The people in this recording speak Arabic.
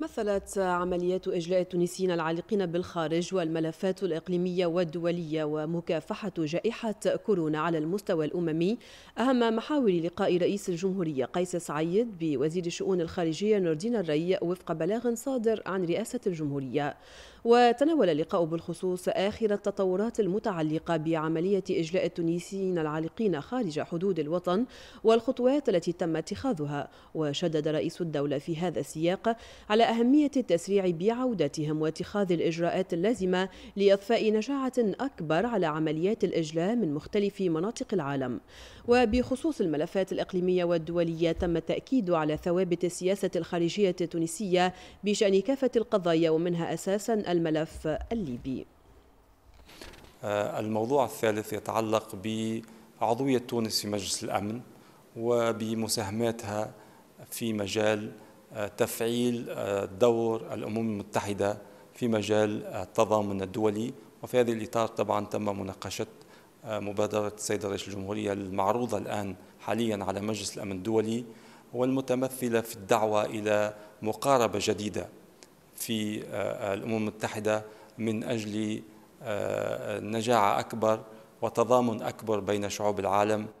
مثلت عمليات إجلاء التونسيين العالقين بالخارج والملفات الإقليمية والدولية ومكافحة جائحة كورونا على المستوى الأممي أهم محاور لقاء رئيس الجمهورية قيس سعيد بوزير الشؤون الخارجية نور الدين الري وفق بلاغ صادر عن رئاسة الجمهورية وتناول اللقاء بالخصوص آخر التطورات المتعلقة بعملية إجلاء التونسيين العالقين خارج حدود الوطن والخطوات التي تم اتخاذها وشدد رئيس الدولة في هذا السياق على أهمية التسريع بعودتهم واتخاذ الإجراءات اللازمة لإضفاء نجاعة أكبر على عمليات الإجلاء من مختلف مناطق العالم وبخصوص الملفات الإقليمية والدولية تم التأكيد على ثوابت السياسة الخارجية التونسية بشأن كافة القضايا ومنها أساسا الملف الليبي آه، الموضوع الثالث يتعلق بعضوية تونس في مجلس الأمن وبمساهماتها في مجال تفعيل آه، دور الأمم المتحدة في مجال آه، التضامن الدولي وفي هذا الإطار طبعا تم مناقشة آه، مبادرة السيد رئيس الجمهورية المعروضة الآن حاليا على مجلس الأمن الدولي والمتمثلة في الدعوة إلى مقاربة جديدة في الأمم المتحدة من أجل نجاعة أكبر وتضامن أكبر بين شعوب العالم